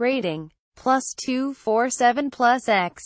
Rating. Plus 247 plus X.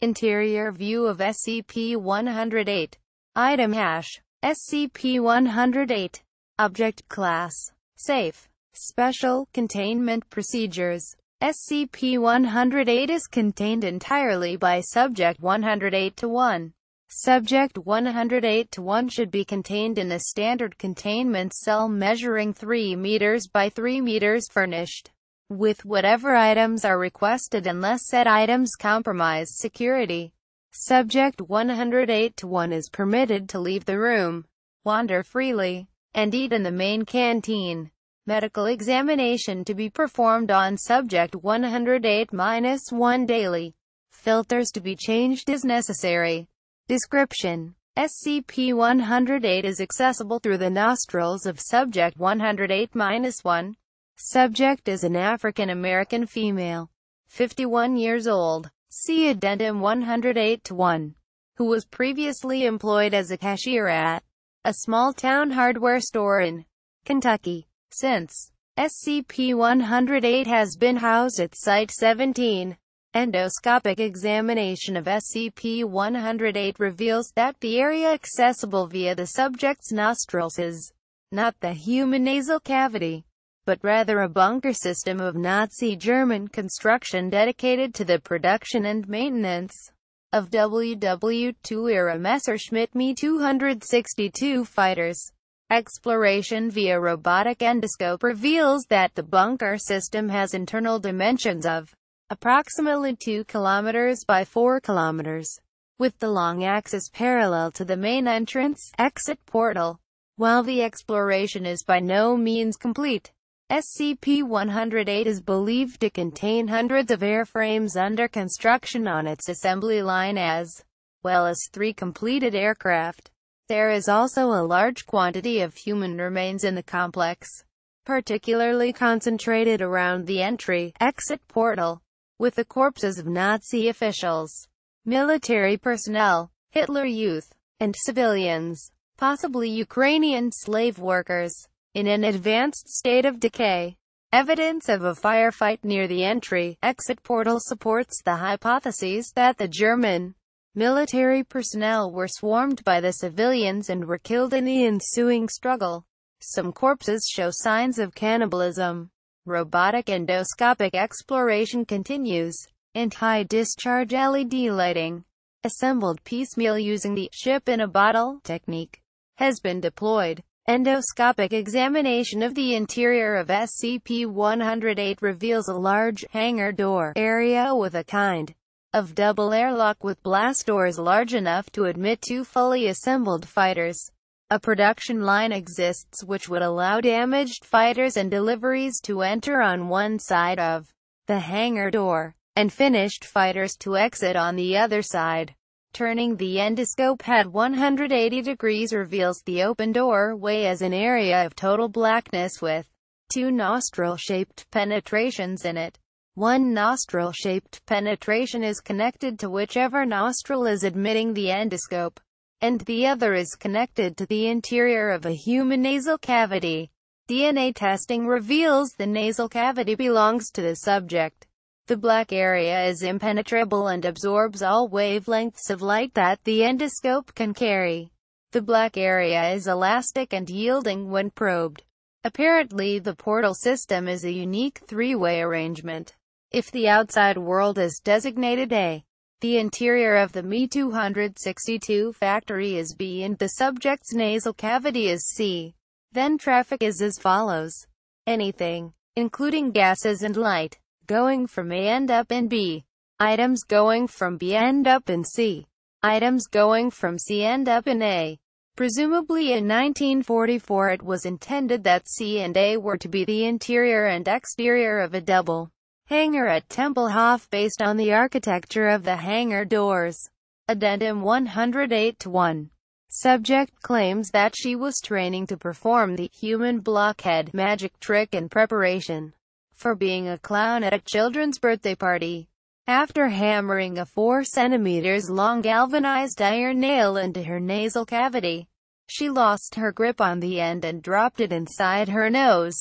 Interior view of SCP-108. Item hash. SCP-108. Object class. Safe. Special containment procedures. SCP-108 is contained entirely by Subject 108 to 1. Subject 108 to 1 should be contained in a standard containment cell measuring 3 meters by 3 meters furnished with whatever items are requested unless said items compromise security. Subject 108 to 1 is permitted to leave the room, wander freely, and eat in the main canteen. Medical examination to be performed on subject 108-1 daily. Filters to be changed as necessary. Description SCP-108 is accessible through the nostrils of subject 108-1. Subject is an African American female, 51 years old, see addendum 108 1, who was previously employed as a cashier at a small town hardware store in Kentucky. Since SCP-108 has been housed at Site 17, endoscopic examination of SCP-108 reveals that the area accessible via the subject's nostrils is not the human nasal cavity but rather a bunker system of Nazi German construction dedicated to the production and maintenance of WW2-era Messerschmitt Me 262 fighters. Exploration via robotic endoscope reveals that the bunker system has internal dimensions of approximately 2 kilometers by 4 kilometers, with the long axis parallel to the main entrance exit portal. While the exploration is by no means complete, SCP-108 is believed to contain hundreds of airframes under construction on its assembly line as well as three completed aircraft. There is also a large quantity of human remains in the complex, particularly concentrated around the entry-exit portal, with the corpses of Nazi officials, military personnel, Hitler youth, and civilians, possibly Ukrainian slave workers in an advanced state of decay. Evidence of a firefight near the entry-exit portal supports the hypothesis that the German military personnel were swarmed by the civilians and were killed in the ensuing struggle. Some corpses show signs of cannibalism. Robotic endoscopic exploration continues, and high-discharge LED lighting, assembled piecemeal using the ship-in-a-bottle technique, has been deployed. Endoscopic examination of the interior of SCP-108 reveals a large hangar door area with a kind of double airlock with blast doors large enough to admit two fully assembled fighters. A production line exists which would allow damaged fighters and deliveries to enter on one side of the hangar door, and finished fighters to exit on the other side. Turning the endoscope head 180 degrees reveals the open doorway as an area of total blackness with two nostril-shaped penetrations in it. One nostril-shaped penetration is connected to whichever nostril is admitting the endoscope, and the other is connected to the interior of a human nasal cavity. DNA testing reveals the nasal cavity belongs to the subject. The black area is impenetrable and absorbs all wavelengths of light that the endoscope can carry. The black area is elastic and yielding when probed. Apparently the portal system is a unique three-way arrangement. If the outside world is designated A, the interior of the Mi-262 factory is B and the subject's nasal cavity is C, then traffic is as follows. Anything, including gases and light, going from A end up in B. Items going from B end up in C. Items going from C end up in A. Presumably in 1944 it was intended that C and A were to be the interior and exterior of a double hangar at Tempelhof based on the architecture of the hangar doors. Addendum 108-1. Subject claims that she was training to perform the human blockhead magic trick in preparation for being a clown at a children's birthday party. After hammering a 4 centimeters long galvanized iron nail into her nasal cavity, she lost her grip on the end and dropped it inside her nose.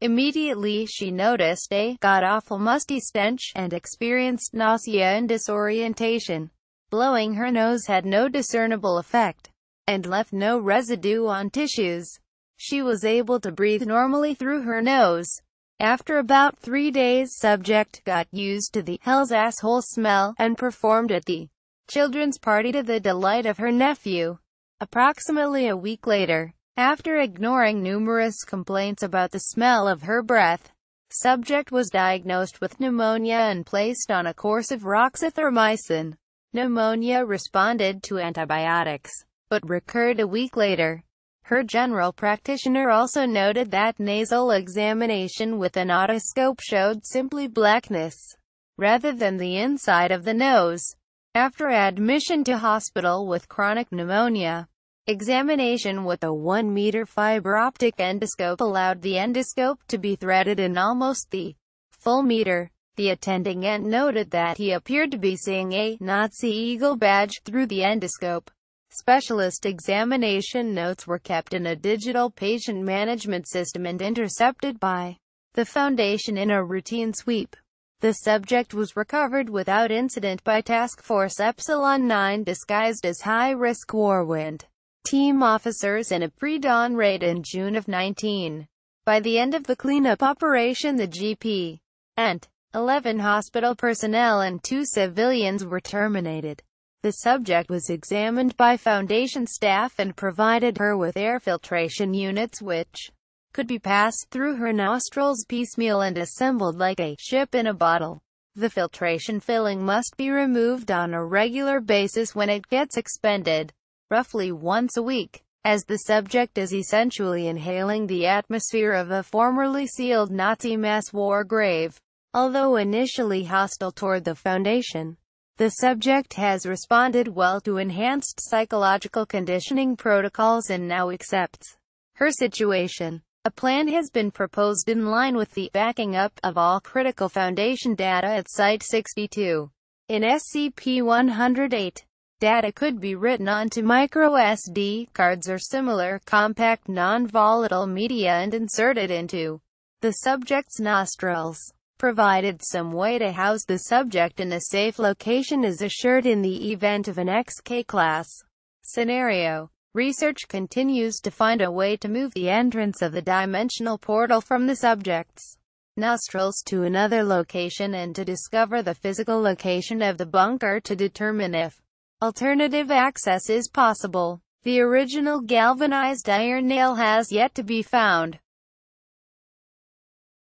Immediately she noticed a god-awful musty stench, and experienced nausea and disorientation. Blowing her nose had no discernible effect, and left no residue on tissues. She was able to breathe normally through her nose. After about three days subject got used to the hell's asshole smell, and performed at the children's party to the delight of her nephew. Approximately a week later, after ignoring numerous complaints about the smell of her breath, subject was diagnosed with pneumonia and placed on a course of roxithromycin. Pneumonia responded to antibiotics, but recurred a week later. Her general practitioner also noted that nasal examination with an otoscope showed simply blackness, rather than the inside of the nose. After admission to hospital with chronic pneumonia, examination with a 1-meter fiber optic endoscope allowed the endoscope to be threaded in almost the full meter. The attending ent noted that he appeared to be seeing a Nazi Eagle badge through the endoscope. Specialist examination notes were kept in a digital patient management system and intercepted by the foundation in a routine sweep. The subject was recovered without incident by Task Force Epsilon 9 disguised as high-risk Warwind team officers in a pre-dawn raid in June of 19. By the end of the cleanup operation the GP and 11 hospital personnel and two civilians were terminated. The subject was examined by Foundation staff and provided her with air filtration units which could be passed through her nostrils piecemeal and assembled like a ship in a bottle. The filtration filling must be removed on a regular basis when it gets expended, roughly once a week, as the subject is essentially inhaling the atmosphere of a formerly sealed Nazi mass war grave. Although initially hostile toward the Foundation, the subject has responded well to enhanced psychological conditioning protocols and now accepts her situation. A plan has been proposed in line with the backing up of all critical foundation data at Site 62. In SCP-108, data could be written onto microSD cards or similar compact non-volatile media and inserted into the subject's nostrils provided some way to house the subject in a safe location is assured in the event of an XK-class scenario. Research continues to find a way to move the entrance of the dimensional portal from the subject's nostrils to another location and to discover the physical location of the bunker to determine if alternative access is possible. The original galvanized iron nail has yet to be found.